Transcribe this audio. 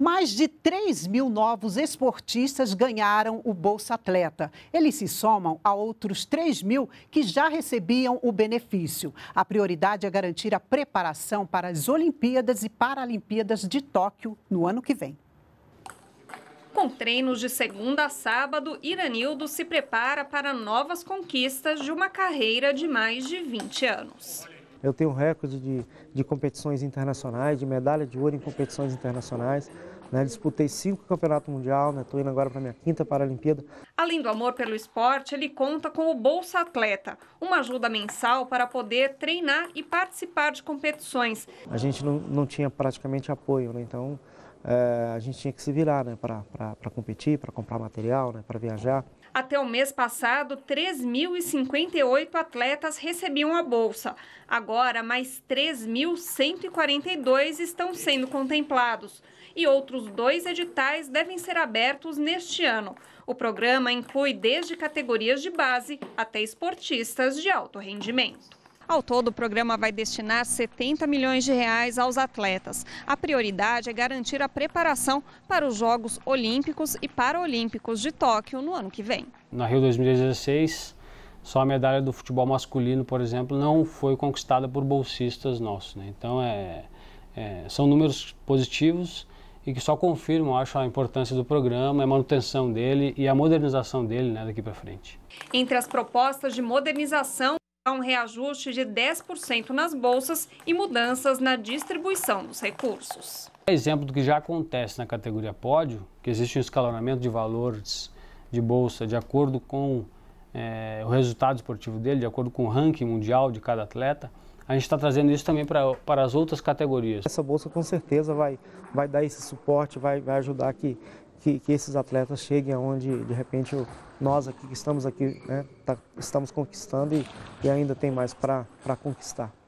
Mais de 3 mil novos esportistas ganharam o Bolsa Atleta. Eles se somam a outros 3 mil que já recebiam o benefício. A prioridade é garantir a preparação para as Olimpíadas e Paralimpíadas de Tóquio no ano que vem. Com treinos de segunda a sábado, Iranildo se prepara para novas conquistas de uma carreira de mais de 20 anos. Eu tenho recorde de, de competições internacionais, de medalha de ouro em competições internacionais. Né, disputei cinco campeonatos mundial, estou né, indo agora para minha quinta Paralimpíada. Além do amor pelo esporte, ele conta com o Bolsa Atleta, uma ajuda mensal para poder treinar e participar de competições. A gente não, não tinha praticamente apoio, né, então é, a gente tinha que se virar né, para competir, para comprar material, né, para viajar. Até o mês passado, 3.058 atletas recebiam a bolsa. Agora, mais 3.142 estão sendo contemplados. E outros dois editais devem ser abertos neste ano. O programa inclui desde categorias de base até esportistas de alto rendimento. Ao todo, o programa vai destinar 70 milhões de reais aos atletas. A prioridade é garantir a preparação para os Jogos Olímpicos e Paralímpicos de Tóquio no ano que vem. Na Rio 2016, só a medalha do futebol masculino, por exemplo, não foi conquistada por bolsistas nossos. Né? Então, é, é, são números positivos e que só confirmam, acho, a importância do programa, a manutenção dele e a modernização dele né, daqui para frente. Entre as propostas de modernização a um reajuste de 10% nas bolsas e mudanças na distribuição dos recursos. exemplo do que já acontece na categoria pódio, que existe um escalonamento de valores de bolsa de acordo com é, o resultado esportivo dele, de acordo com o ranking mundial de cada atleta. A gente está trazendo isso também pra, para as outras categorias. Essa bolsa com certeza vai, vai dar esse suporte, vai, vai ajudar que, que, que esses atletas cheguem aonde de repente nós aqui que estamos aqui né, tá, estamos conquistando e, e ainda tem mais para conquistar.